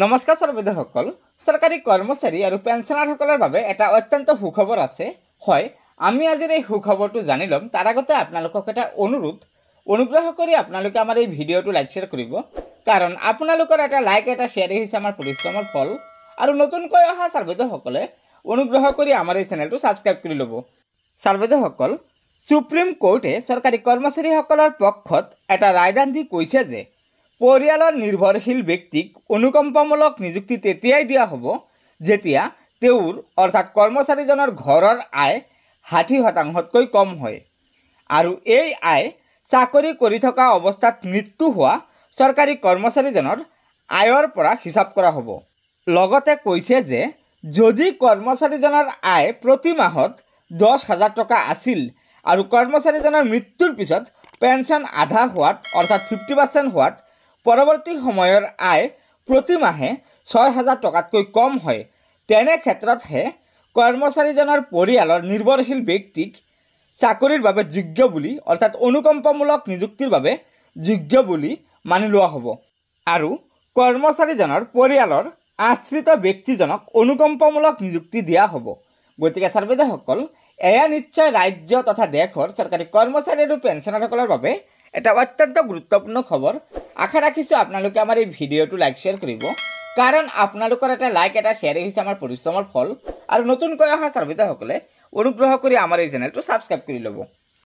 নমস্কাৰ চলবিধসকল চৰকাৰী কৰ্মচাৰী আৰু পেঞ্চনাৰসকলৰ বাবে এটা অত্যন্ত সুখবৰ আছে হয় আমি আজিৰ এই সুখবৰটো জানি ল'ম তাৰ আগতে আপোনালোকক এটা অনুৰোধ অনুগ্ৰহ কৰি আপোনালোকে আমাৰ এই ভিডিঅ'টো লাইক শ্বেয়াৰ কৰিব কাৰণ আপোনালোকৰ এটা লাইক এটা শ্বেয়াৰ হৈছে আমাৰ পৰিশ্ৰমৰ ফল আৰু নতুনকৈ অহা চাৰ্বৈদ্যসকলে অনুগ্ৰহ কৰি আমাৰ এই চেনেলটো ছাবস্ক্ৰাইব কৰি ল'ব চাৰ্বৈদ্যসকল ছুপ্ৰিম কোৰ্টে চৰকাৰী কৰ্মচাৰীসকলৰ পক্ষত এটা ৰায়দান দি কৈছে যে পৰিয়ালত নিৰ্ভৰশীল ব্যক্তিক অনুকম্পামূলক নিযুক্তি তেতিয়াই দিয়া হ'ব যেতিয়া তেওঁৰ অৰ্থাৎ কৰ্মচাৰীজনৰ ঘৰৰ আয় ষাঠি শতাংশতকৈ কম হয় আৰু এই আয় চাকৰি কৰি থকা অৱস্থাত মৃত্যু হোৱা চৰকাৰী কৰ্মচাৰীজনৰ আয়ৰ পৰা হিচাপ কৰা হ'ব লগতে কৈছে যে যদি কৰ্মচাৰীজনৰ আয় প্ৰতি মাহত দহ হাজাৰ টকা আছিল আৰু কৰ্মচাৰীজনৰ মৃত্যুৰ পিছত পেঞ্চন আধা হোৱাত অৰ্থাৎ ফিফটি পাৰ্চেণ্ট হোৱাত পৰৱৰ্তী সময়ৰ আয় প্ৰতিমাহে ছয় হাজাৰ টকাতকৈ কম হয় তেনে ক্ষেত্ৰতহে কৰ্মচাৰীজনৰ পৰিয়ালৰ নিৰ্ভৰশীল ব্যক্তিক চাকৰিৰ বাবে যোগ্য বুলি অৰ্থাৎ অনুকম্পামূলক নিযুক্তিৰ বাবে যোগ্য বুলি মানি লোৱা হ'ব আৰু কৰ্মচাৰীজনৰ পৰিয়ালৰ আশ্ৰিত ব্যক্তিজনক অনুকম্পামূলক নিযুক্তি দিয়া হ'ব গতিকে চৰ্বেদসকল এয়া নিশ্চয় ৰাজ্য তথা দেশৰ চৰকাৰী কৰ্মচাৰী আৰু পেঞ্চনাৰসকলৰ বাবে এটা অত্যন্ত গুৰুত্বপূৰ্ণ খবৰ আশা ৰাখিছোঁ আপোনালোকে আমাৰ এই ভিডিঅ'টো লাইক শ্বেয়াৰ কৰিব কাৰণ আপোনালোকৰ এটা লাইক এটা শ্বেয়াৰ হৈছে আমাৰ পৰিশ্ৰমৰ ফল আৰু নতুনকৈ অহা শ্ৰাৱিতসকলে অনুগ্ৰহ কৰি আমাৰ এই চেনেলটো ছাবস্ক্ৰাইব কৰি ল'ব